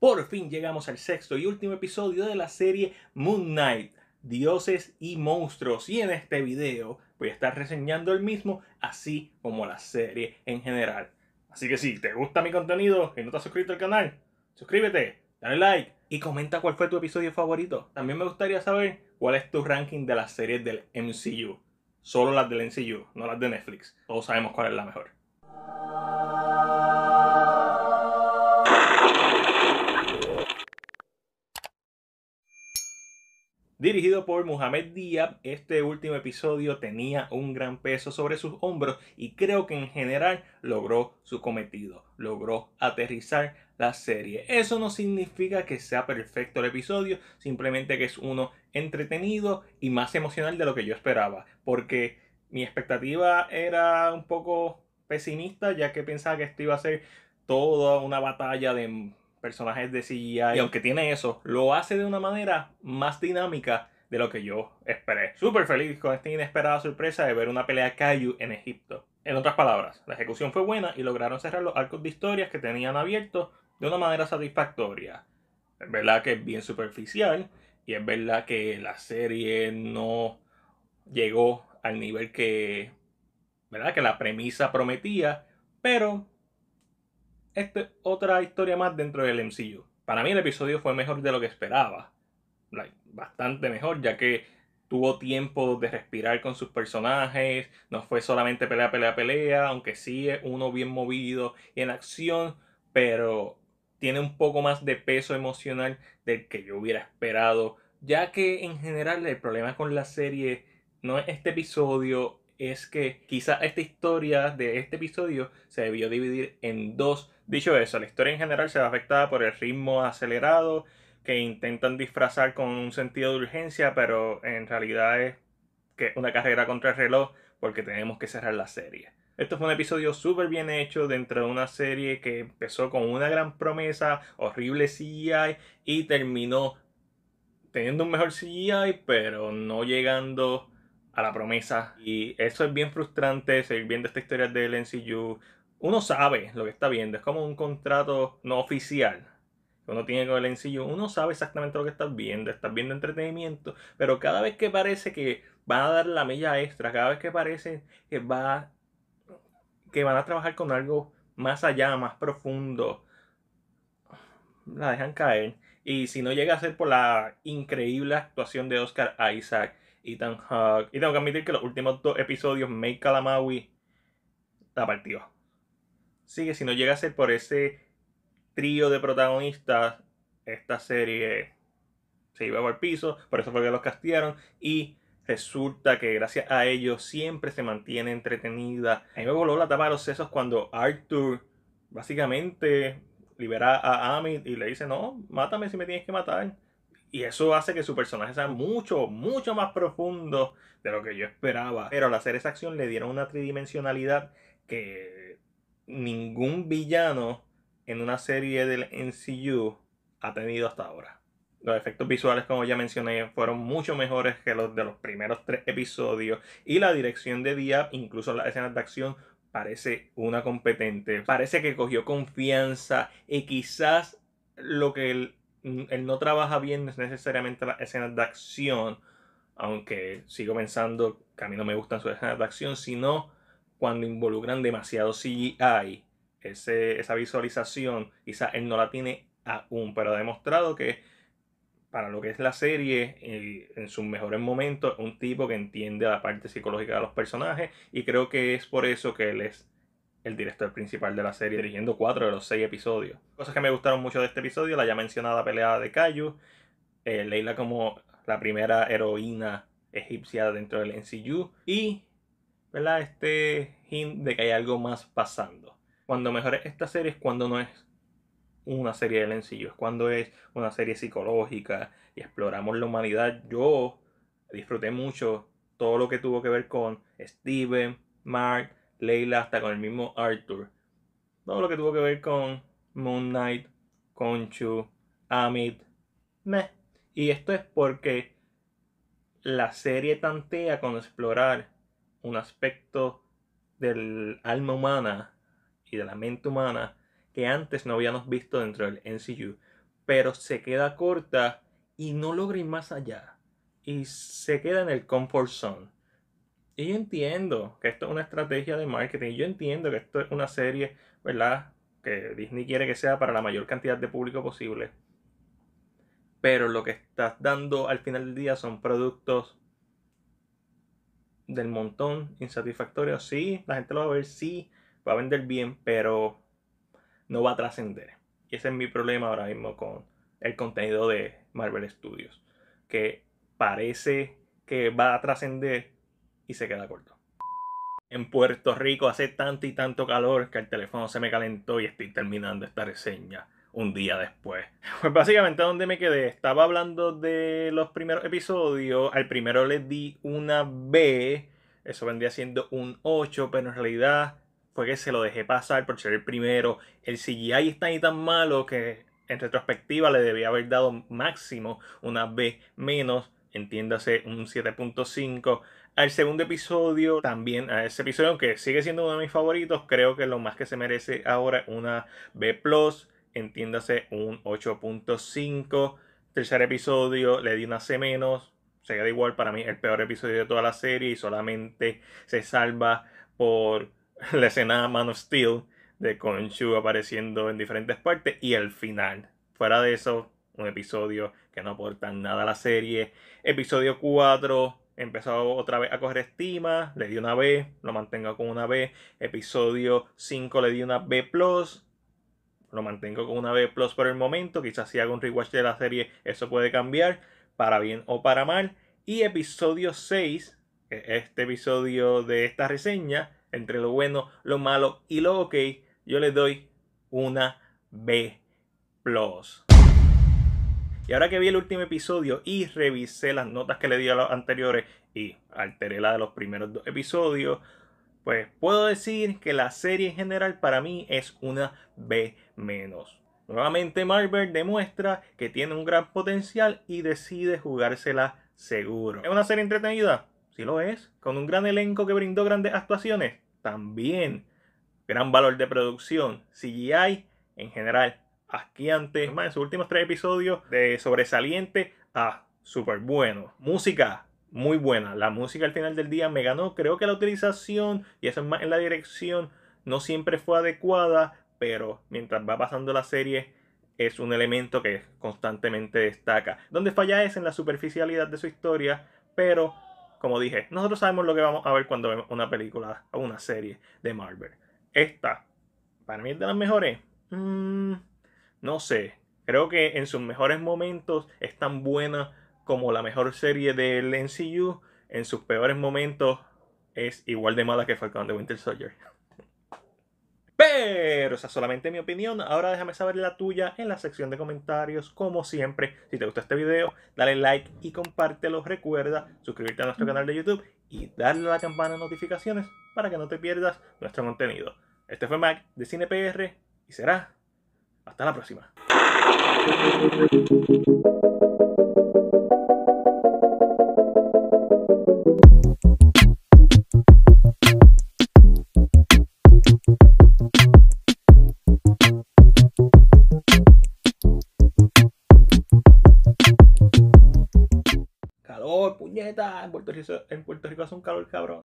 Por fin llegamos al sexto y último episodio de la serie Moon Knight, Dioses y Monstruos. Y en este video voy a estar reseñando el mismo, así como la serie en general. Así que si te gusta mi contenido y no te has suscrito al canal, suscríbete, dale like y comenta cuál fue tu episodio favorito. También me gustaría saber cuál es tu ranking de las series del MCU. Solo las del MCU, no las de Netflix. Todos sabemos cuál es la mejor. Dirigido por Mohamed Diab, este último episodio tenía un gran peso sobre sus hombros y creo que en general logró su cometido, logró aterrizar la serie. Eso no significa que sea perfecto el episodio, simplemente que es uno entretenido y más emocional de lo que yo esperaba, porque mi expectativa era un poco pesimista ya que pensaba que esto iba a ser toda una batalla de personajes de CGI. Y aunque tiene eso, lo hace de una manera más dinámica de lo que yo esperé. Súper feliz con esta inesperada sorpresa de ver una pelea de Kaiju en Egipto. En otras palabras, la ejecución fue buena y lograron cerrar los arcos de historias que tenían abiertos de una manera satisfactoria. Es verdad que es bien superficial y es verdad que la serie no llegó al nivel que, ¿verdad? que la premisa prometía, pero esta es otra historia más dentro del MCU. Para mí el episodio fue mejor de lo que esperaba. bastante mejor, ya que tuvo tiempo de respirar con sus personajes, no fue solamente pelea, pelea, pelea, aunque sí es uno bien movido y en acción, pero tiene un poco más de peso emocional del que yo hubiera esperado, ya que en general el problema con la serie no es este episodio es que quizá esta historia de este episodio se debió dividir en dos. Dicho eso, la historia en general se ve afectada por el ritmo acelerado que intentan disfrazar con un sentido de urgencia, pero en realidad es que una carrera contra el reloj porque tenemos que cerrar la serie. Esto fue un episodio súper bien hecho dentro de una serie que empezó con una gran promesa, horrible CGI y terminó teniendo un mejor CGI, pero no llegando a la promesa. Y eso es bien frustrante, seguir viendo esta historia del NCU. Uno sabe lo que está viendo, es como un contrato no oficial que uno tiene con el NCU. Uno sabe exactamente lo que estás viendo, estás viendo entretenimiento, pero cada vez que parece que van a dar la milla extra, cada vez que parece que, va, que van a trabajar con algo más allá, más profundo, la dejan caer. Y si no llega a ser por la increíble actuación de Oscar Isaac, Ethan Y tengo que admitir que los últimos dos episodios, Make Kalamaui la partió. sigue si no llega a ser por ese trío de protagonistas, esta serie se iba por el piso, por eso fue que los castearon. Y resulta que gracias a ellos siempre se mantiene entretenida. A mí me voló la tapa de los sesos cuando Arthur básicamente libera a Amit y le dice, no, mátame si me tienes que matar. Y eso hace que su personaje sea mucho, mucho más profundo de lo que yo esperaba. Pero al hacer esa acción le dieron una tridimensionalidad que ningún villano en una serie del NCU ha tenido hasta ahora. Los efectos visuales, como ya mencioné, fueron mucho mejores que los de los primeros tres episodios. Y la dirección de Diab, incluso las escenas de acción, parece una competente. Parece que cogió confianza y quizás lo que el Mm, él no trabaja bien necesariamente las escenas de acción, aunque sigo pensando que a mí no me gustan sus escenas de acción, sino cuando involucran demasiado CGI, ese, esa visualización, quizás él no la tiene aún, pero ha demostrado que para lo que es la serie, eh, en sus mejores momentos, un tipo que entiende la parte psicológica de los personajes y creo que es por eso que él es el director principal de la serie, dirigiendo cuatro de los seis episodios. Cosas que me gustaron mucho de este episodio, la ya mencionada pelea de Kaiju, eh, Leila como la primera heroína egipcia dentro del NCU y este hint de que hay algo más pasando. Cuando mejoré esta serie es cuando no es una serie del NCU, es cuando es una serie psicológica y exploramos la humanidad. Yo disfruté mucho todo lo que tuvo que ver con Steven, Mark, Leila, hasta con el mismo Arthur. Todo lo que tuvo que ver con Moon Knight, Conchu, Amit, meh. Y esto es porque la serie tantea con explorar un aspecto del alma humana y de la mente humana que antes no habíamos visto dentro del NCU, pero se queda corta y no logra ir más allá y se queda en el comfort zone. Y yo entiendo que esto es una estrategia de marketing. Yo entiendo que esto es una serie, ¿verdad? Que Disney quiere que sea para la mayor cantidad de público posible. Pero lo que estás dando al final del día son productos del montón, insatisfactorios. Sí, la gente lo va a ver, sí, va a vender bien, pero no va a trascender. Y ese es mi problema ahora mismo con el contenido de Marvel Studios. Que parece que va a trascender y se queda corto. En Puerto Rico hace tanto y tanto calor que el teléfono se me calentó y estoy terminando esta reseña un día después. Pues básicamente donde me quedé, estaba hablando de los primeros episodios, al primero le di una B, eso vendría siendo un 8, pero en realidad fue que se lo dejé pasar por ser el primero. El CGI está ahí tan malo que en retrospectiva le debía haber dado máximo una B menos, entiéndase un 7.5 al segundo episodio, también a ese episodio, aunque sigue siendo uno de mis favoritos, creo que lo más que se merece ahora una B, entiéndase un 8.5. Tercer episodio, le di una C menos, se queda igual para mí, el peor episodio de toda la serie y solamente se salva por la escena Man of Steel de Conchu apareciendo en diferentes partes y el final. Fuera de eso, un episodio que no aporta nada a la serie. Episodio 4 empezó otra vez a coger estima, le di una B, lo mantengo con una B. Episodio 5 le di una B ⁇ lo mantengo con una B plus por el momento. Quizás si hago un rewatch de la serie, eso puede cambiar para bien o para mal. Y episodio 6, este episodio de esta reseña, entre lo bueno, lo malo y lo ok, yo le doy una B plus. Y ahora que vi el último episodio y revisé las notas que le di a los anteriores y alteré la de los primeros dos episodios, pues puedo decir que la serie en general para mí es una B menos. Nuevamente Marvel demuestra que tiene un gran potencial y decide jugársela seguro. ¿Es una serie entretenida? Sí lo es. Con un gran elenco que brindó grandes actuaciones. También. Gran valor de producción. CGI en general Aquí antes, más, en sus últimos tres episodios, de sobresaliente a súper bueno. Música, muy buena. La música al final del día me ganó. Creo que la utilización, y eso es más en la dirección, no siempre fue adecuada, pero mientras va pasando la serie es un elemento que constantemente destaca. Donde falla es en la superficialidad de su historia, pero como dije, nosotros sabemos lo que vamos a ver cuando vemos una película o una serie de Marvel. Esta, para mí es de las mejores. Mm, no sé, creo que en sus mejores momentos es tan buena como la mejor serie del NCU, en sus peores momentos es igual de mala que Falcon de Winter Soldier. Pero o esa solamente mi opinión. Ahora déjame saber la tuya en la sección de comentarios. Como siempre, si te gustó este video, dale like y compártelo. Recuerda suscribirte a nuestro canal de YouTube y darle a la campana de notificaciones para que no te pierdas nuestro contenido. Este fue Mac de CinePR y será hasta la próxima. Calor, puñeta. En Puerto Rico, en Puerto Rico hace un calor cabrón.